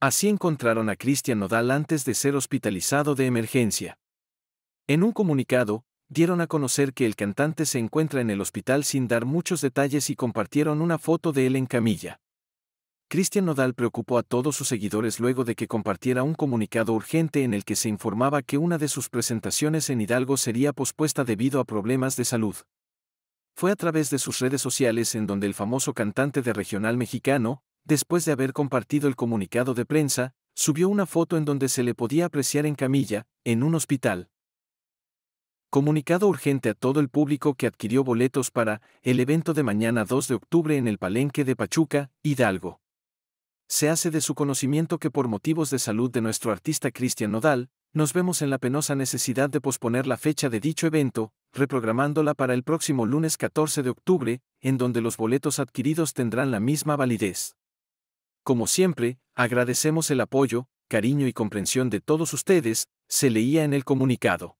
Así encontraron a Cristian Nodal antes de ser hospitalizado de emergencia. En un comunicado, dieron a conocer que el cantante se encuentra en el hospital sin dar muchos detalles y compartieron una foto de él en camilla. Cristian Nodal preocupó a todos sus seguidores luego de que compartiera un comunicado urgente en el que se informaba que una de sus presentaciones en Hidalgo sería pospuesta debido a problemas de salud. Fue a través de sus redes sociales en donde el famoso cantante de regional mexicano, después de haber compartido el comunicado de prensa, subió una foto en donde se le podía apreciar en camilla, en un hospital. Comunicado urgente a todo el público que adquirió boletos para el evento de mañana 2 de octubre en el Palenque de Pachuca, Hidalgo. Se hace de su conocimiento que por motivos de salud de nuestro artista Cristian Nodal, nos vemos en la penosa necesidad de posponer la fecha de dicho evento, reprogramándola para el próximo lunes 14 de octubre, en donde los boletos adquiridos tendrán la misma validez. Como siempre, agradecemos el apoyo, cariño y comprensión de todos ustedes, se leía en el comunicado.